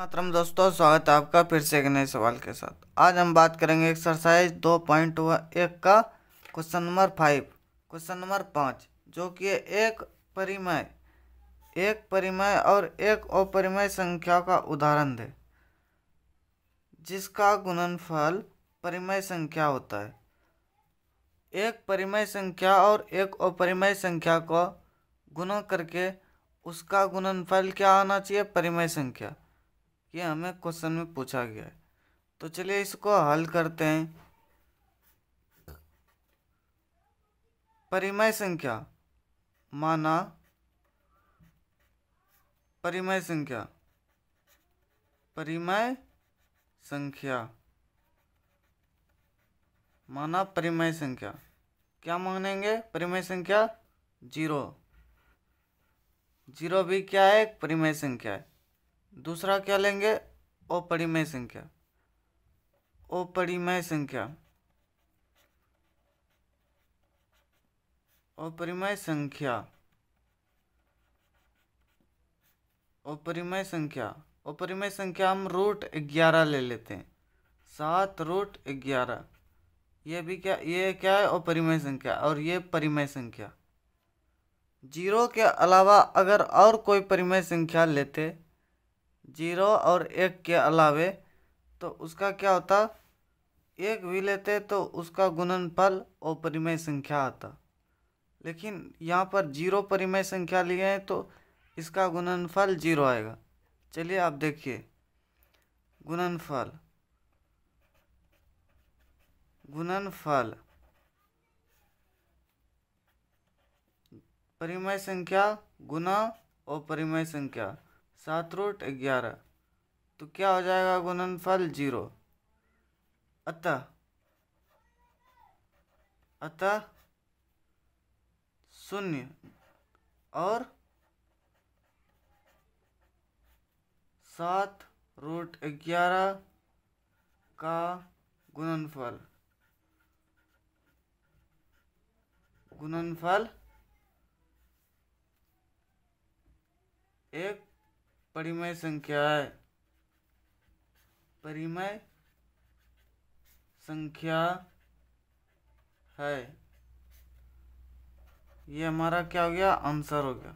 मातरम दोस्तों स्वागत है आपका फिर से एक नए सवाल के साथ आज हम बात करेंगे एक्सरसाइज दो पॉइंट एक का question number five question number पाँच जो कि एक परिमय एक परिमय और एक अपरिमय संख्या का उदाहरण दे जिसका गुणनफल परिमय संख्या होता है एक परिमय संख्या और एक अपरिमय संख्या को गुणा करके उसका गुणनफल क्या आना चाहिए परिमय संख्या ये हमें क्वेश्चन में पूछा गया है तो चलिए इसको हल करते हैं परिमय संख्या माना परिमय संख्या परिमय संख्या माना परिमय संख्या क्या मानेंगे परिमय संख्या जीरो जीरो भी क्या है परिमय संख्या है दूसरा क्या लेंगे अपरिमय संख्या अपरिमय संख्या अपरिमय संख्या अपरिमय संख्या अपरिमय संख्या हम रूट ग्यारह ले लेते हैं सात रूट ग्यारह ये भी क्या ये क्या है अपरिमय संख्या और ये परिमय संख्या जीरो के अलावा अगर और कोई परिमय संख्या लेते जीरो और एक के अलावे तो उसका क्या होता एक भी लेते तो उसका गुणनफल और परिमेय संख्या आता लेकिन यहाँ पर जीरो परिमेय संख्या लिए हैं तो इसका गुणनफल जीरो आएगा चलिए आप देखिए गुणनफल गुणनफल परिमेय संख्या गुना और परिमेय संख्या सात रूट ग्यारह तो क्या हो जाएगा गुणनफल जीरो अतः अतः शून्य और सात रूट ग्यारह का गुणनफल गुणनफल एक परिमय संख्या है परिमय संख्या है ये हमारा क्या हो गया आंसर हो गया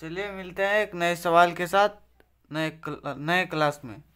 चलिए मिलते हैं एक नए सवाल के साथ नए कल, नए क्लास में